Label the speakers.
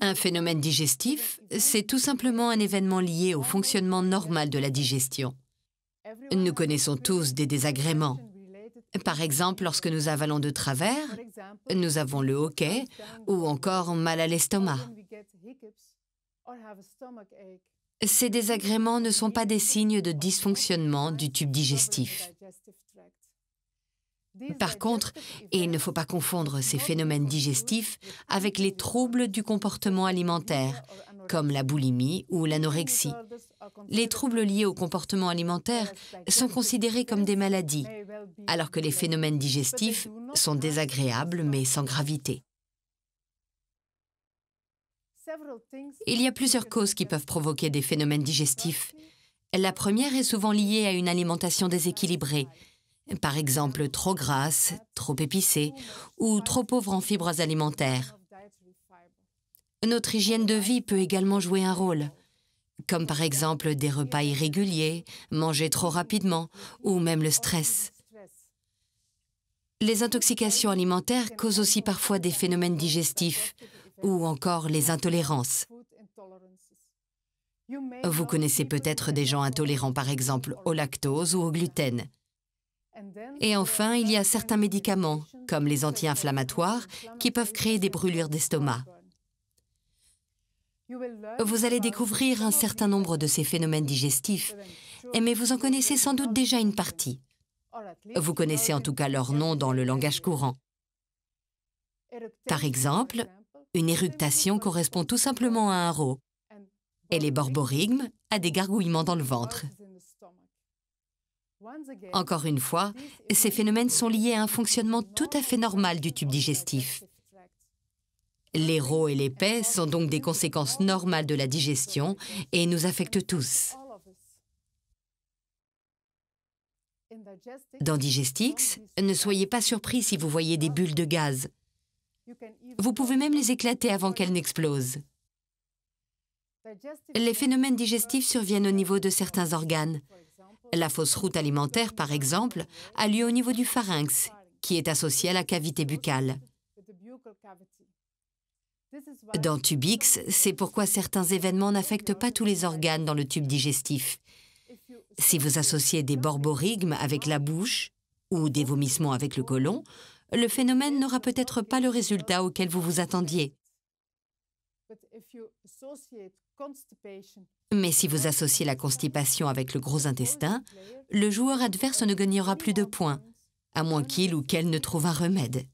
Speaker 1: Un phénomène digestif, c'est tout simplement un événement lié au fonctionnement normal de la digestion. Nous connaissons tous des désagréments. Par exemple, lorsque nous avalons de travers, nous avons le hoquet ou encore mal à l'estomac. Ces désagréments ne sont pas des signes de dysfonctionnement du tube digestif. Par contre, et il ne faut pas confondre ces phénomènes digestifs avec les troubles du comportement alimentaire, comme la boulimie ou l'anorexie. Les troubles liés au comportement alimentaire sont considérés comme des maladies, alors que les phénomènes digestifs sont désagréables mais sans gravité. Il y a plusieurs causes qui peuvent provoquer des phénomènes digestifs. La première est souvent liée à une alimentation déséquilibrée, par exemple trop grasse, trop épicée ou trop pauvre en fibres alimentaires. Notre hygiène de vie peut également jouer un rôle, comme par exemple des repas irréguliers, manger trop rapidement ou même le stress. Les intoxications alimentaires causent aussi parfois des phénomènes digestifs ou encore les intolérances. Vous connaissez peut-être des gens intolérants par exemple au lactose ou au gluten. Et enfin, il y a certains médicaments, comme les anti-inflammatoires, qui peuvent créer des brûlures d'estomac. Vous allez découvrir un certain nombre de ces phénomènes digestifs, mais vous en connaissez sans doute déjà une partie. Vous connaissez en tout cas leur nom dans le langage courant. Par exemple, une éructation correspond tout simplement à un rot, et les borborygmes à des gargouillements dans le ventre. Encore une fois, ces phénomènes sont liés à un fonctionnement tout à fait normal du tube digestif. Les rots et les pets sont donc des conséquences normales de la digestion et nous affectent tous. Dans Digestix, ne soyez pas surpris si vous voyez des bulles de gaz. Vous pouvez même les éclater avant qu'elles n'explosent. Les phénomènes digestifs surviennent au niveau de certains organes, la fausse route alimentaire, par exemple, a lieu au niveau du pharynx, qui est associé à la cavité buccale. Dans Tubix, c'est pourquoi certains événements n'affectent pas tous les organes dans le tube digestif. Si vous associez des borborygmes avec la bouche ou des vomissements avec le côlon, le phénomène n'aura peut-être pas le résultat auquel vous vous attendiez. Mais si vous associez la constipation avec le gros intestin, le joueur adverse ne gagnera plus de points, à moins qu'il ou qu'elle ne trouve un remède.